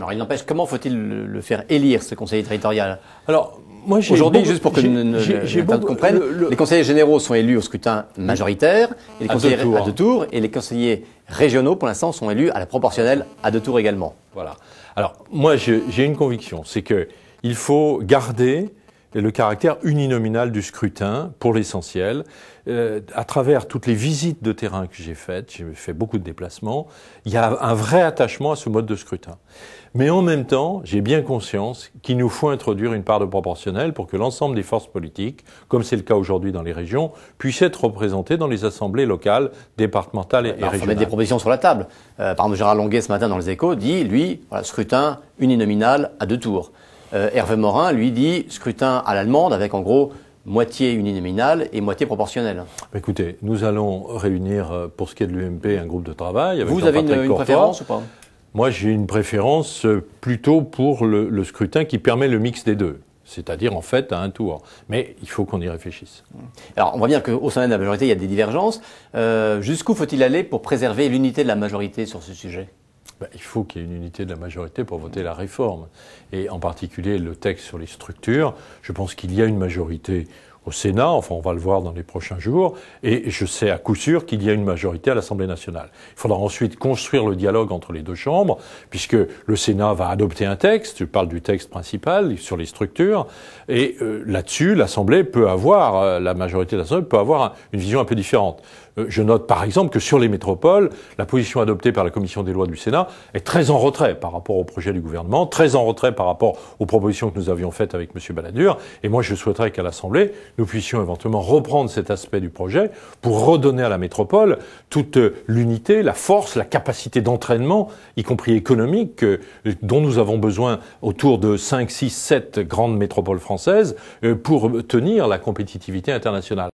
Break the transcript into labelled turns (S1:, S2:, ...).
S1: Alors, il n'empêche, comment faut-il le, faire élire, ce conseiller territorial
S2: Alors, moi, Aujourd'hui, juste pour que les les
S1: conseillers généraux sont élus au scrutin majoritaire, les conseillers tours, et les conseillers
S2: régionaux, pour l'instant, sont élus à la proportionnelle à deux tours également. Voilà. Alors, moi, j'ai une conviction, c'est que il faut garder le caractère uninominal du scrutin, pour l'essentiel. Euh, à travers toutes les visites de terrain que j'ai faites, j'ai fait beaucoup de déplacements, il y a un vrai attachement à ce mode de scrutin. Mais en même temps, j'ai bien conscience qu'il nous faut introduire une part de proportionnelle pour que l'ensemble des forces politiques, comme c'est le cas aujourd'hui dans les régions, puissent être représentées dans les assemblées locales, départementales et, régionales. Il faut mettre des propositions
S1: sur la table. Euh, par exemple, Gérard Longuet, ce matin, dans les échos, dit, lui, voilà, scrutin uninominal à deux tours. Euh, Hervé Morin, lui, dit scrutin à l'allemande avec en gros moitié uninominale et moitié proportionnelle.
S2: Bah, écoutez, nous allons réunir euh, pour ce qui est de l'UMP un groupe de travail. Vous avez une, préférence ou pas Moi, j'ai une préférence euh, plutôt pour le, scrutin qui permet le mix des deux. C'est-à-dire en fait à un tour. Mais il faut qu'on y réfléchisse.
S1: Mmh. Alors on voit bien qu'au sein de la majorité, il y a des divergences. Jusqu'où faut-il aller pour préserver l'unité de la majorité sur ce sujet
S2: bah, il faut qu'il y ait une unité de la majorité pour voter la réforme. Et en particulier le texte sur les structures, je pense qu'il y a une majorité au Sénat, enfin on va le voir dans les prochains jours, et je sais à coup sûr qu'il y a une majorité à l'Assemblée nationale. Il faudra ensuite construire le dialogue entre les deux chambres, puisque le Sénat va adopter un texte, je parle du texte principal sur les structures, et euh, là-dessus l'Assemblée peut avoir, euh, la majorité de l'Assemblée peut avoir une vision un peu différente. Euh, je note par exemple que sur les métropoles, la position adoptée par la Commission des lois du Sénat est très en retrait par rapport au projet du gouvernement, très en retrait par rapport aux propositions que nous avions faites avec M. Balladur, et moi je souhaiterais qu'à l'Assemblée, nous puissions éventuellement reprendre cet aspect du projet pour redonner à la métropole toute euh, l'unité, la force, la capacité d'entraînement, y compris économique, euh, dont nous avons besoin autour de 5, six, sept grandes métropoles françaises euh, pour tenir la compétitivité internationale.